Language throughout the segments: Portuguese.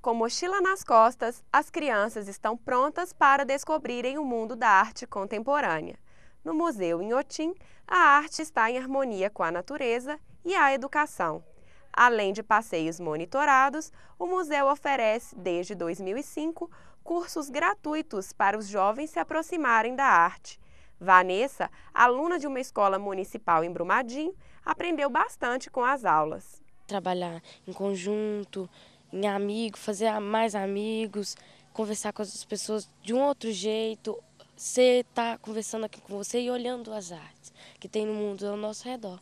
Com mochila nas costas, as crianças estão prontas para descobrirem o mundo da arte contemporânea. No Museu em Otim, a arte está em harmonia com a natureza e a educação. Além de passeios monitorados, o museu oferece, desde 2005, cursos gratuitos para os jovens se aproximarem da arte. Vanessa, aluna de uma escola municipal em Brumadinho, aprendeu bastante com as aulas. Trabalhar em conjunto, em amigo, fazer mais amigos, conversar com as pessoas de um outro jeito, você está conversando aqui com você e olhando as artes que tem no mundo ao nosso redor.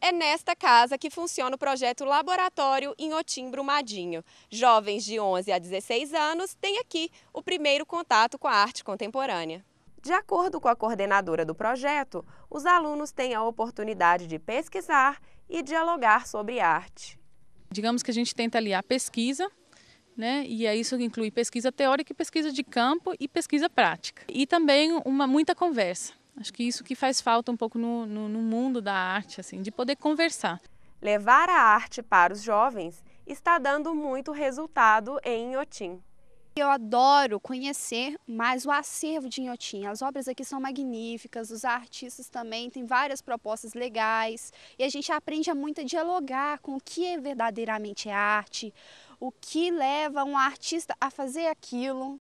É nesta casa que funciona o projeto Laboratório em Otim Brumadinho. Jovens de 11 a 16 anos têm aqui o primeiro contato com a arte contemporânea. De acordo com a coordenadora do projeto, os alunos têm a oportunidade de pesquisar e dialogar sobre arte. Digamos que a gente tenta aliar pesquisa, né? E é isso inclui pesquisa teórica pesquisa de campo e pesquisa prática. E também uma muita conversa. Acho que isso que faz falta um pouco no, no, no mundo da arte, assim, de poder conversar. Levar a arte para os jovens está dando muito resultado em Otim. Eu adoro conhecer mais o acervo de Inhotim. As obras aqui são magníficas, os artistas também têm várias propostas legais e a gente aprende muito a dialogar com o que é verdadeiramente arte, o que leva um artista a fazer aquilo.